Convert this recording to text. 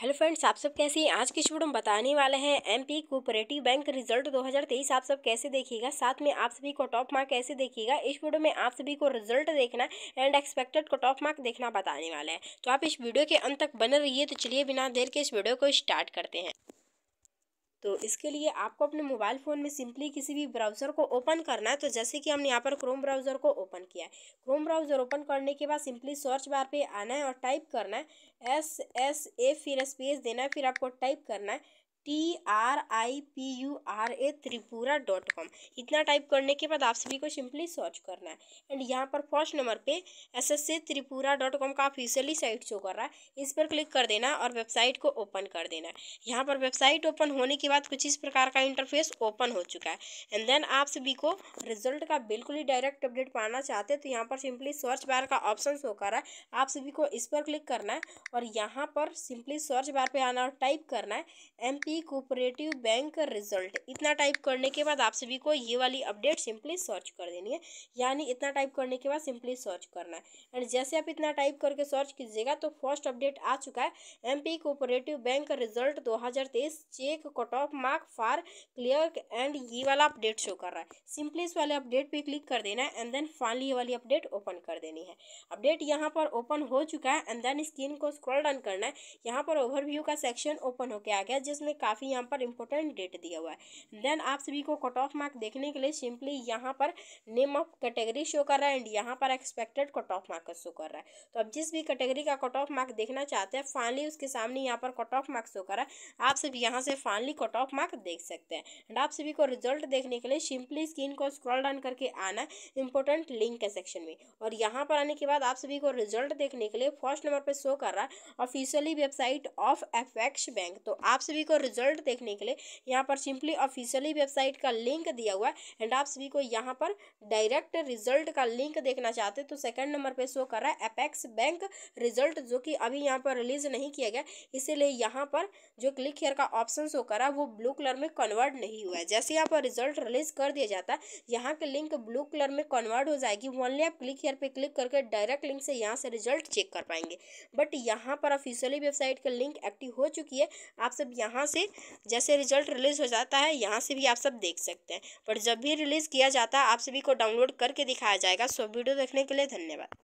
hello friends आप सब कैसे हैं आज की वीडियो में बताने वाले हैं एमपी कोऑपरेटिव बैंक रिजल्ट 2023 आप सब कैसे देखिएगा साथ में आप सभी को टॉप मार्क कैसे देखिएगा इस वीडियो में आप सभी को रिजल्ट देखना एंड एक्सपेक्टेड को टॉप मार्क देखना बताने वाला है तो आप इस वीडियो के अंत तक बने रहिए तो चलिए बिना देर के इस वीडियो को स्टार्ट करते हैं तो इसके लिए आपको अपने मोबाइल फ़ोन में सिंपली किसी भी ब्राउज़र को ओपन करना है तो जैसे कि हमने यहाँ पर क्रोम ब्राउज़र को ओपन किया है क्रोम ब्राउज़र ओपन करने के बाद सिंपली सर्च बार पे आना है और टाइप करना है एस एस ए फिर स्पेस देना है फिर आपको टाइप करना है T R I P U R A Tripura dot com इतना टाइप करने के बाद आप सभी को सिंपली सर्च करना है एंड यहाँ पर फर्स्ट नंबर पे S S A Tripura dot com का ऑफिशियली साइट शो कर रहा है इस पर क्लिक कर देना और वेबसाइट को ओपन कर देना है यहाँ पर वेबसाइट ओपन होने के बाद कुछ इस प्रकार का इंटरफेस ओपन हो चुका है एंड देन आप सभी को रिजल्ट का बिल्कुल ही डायरेक्ट अपडेट पाना चाहते हैं तो यहाँ पर सिंपली सर्च बार का ऑप्शन शो कर रहा है आप सभी को इस पर क्लिक करना है और यहाँ पर सिंपली सर्च बार पर आना और टाइप करना है M P P cooperative bank result इतना टाइप करने के बाद आप सभी को ये वाली अपडेट सिंपली सर्च कर देनी है यानी इतना टाइप करने के बाद सिंपली सर्च करना है एंड जैसे आप इतना टाइप करके सर्च कीजिएगा तो फर्स्ट अपडेट आ चुका है M P cooperative bank result तेईस check cut off mark for clear and ये वाला अपडेट शो कर रहा है सिंपली इस वाले अपडेट पर क्लिक कर देना है एंड देन फाइनली ये वाली अपडेट ओपन कर देनी है अपडेट यहाँ पर ओपन हो चुका है एंड देन स्क्रीन को स्क्रॉल डाउन करना है यहाँ पर ओवरव्यू का सेक्शन ओपन होकर आ गया जिसमें काफ़ी यहाँ पर इंपॉर्टेंट डेट दिया हुआ है देन आप सभी को कट ऑफ मार्क देखने के लिए सिंपली यहाँ पर नेम ऑफ कैटेगरी शो कर रहा है एंड यहाँ पर expected cut off mark show कर रहा है तो अब जिस भी कैटेगरी का कट ऑफ मार्क देखना चाहते हैं फाइनली उसके सामने यहाँ पर कट ऑफ मार्क शो कर रहा है आप सभी यहाँ से फाइनली कट ऑफ मार्क देख सकते हैं एंड आप सभी को रिजल्ट देखने के लिए सिंपली स्क्रीन को स्क्रॉल डाउन करके आना इंपॉर्टेंट लिंक के सेक्शन में और यहाँ पर आने के बाद आप सभी को रिजल्ट देखने के लिए फर्स्ट नंबर पर शो कर रहा है ऑफिशियली वेबसाइट ऑफ एफेक्स बैंक तो आप सभी को रिजल्ट देखने के लिए यहाँ पर सिंपली ऑफिशियली वेबसाइट का लिंक दिया हुआ है एंड आप सभी को यहाँ पर डायरेक्ट रिजल्ट का लिंक देखना चाहते तो सेकंड नंबर पे शो कर रहा है अपेक्स बैंक रिजल्ट जो कि अभी यहाँ पर रिलीज नहीं किया गया इसीलिए यहाँ पर जो क्लिक हेयर का ऑप्शन शो कर रहा है वो ब्लू कलर में कन्वर्ट नहीं हुआ है जैसे यहाँ पर रिजल्ट रिलीज कर दिया जाता है यहाँ के लिंक ब्लू कलर में कन्वर्ट हो जाएगी ओनली आप क्लिक हेयर पर क्लिक करके डायरेक्ट लिंक से यहाँ से रिजल्ट चेक कर पाएंगे बट यहाँ पर ऑफिशियली वेबसाइट का लिंक एक्टिव हो चुकी है आप सब यहाँ से ठीक जैसे रिजल्ट रिलीज़ हो जाता है यहाँ से भी आप सब देख सकते हैं पर जब भी रिलीज़ किया जाता है आप सभी को डाउनलोड करके दिखाया जाएगा सो वीडियो देखने के लिए धन्यवाद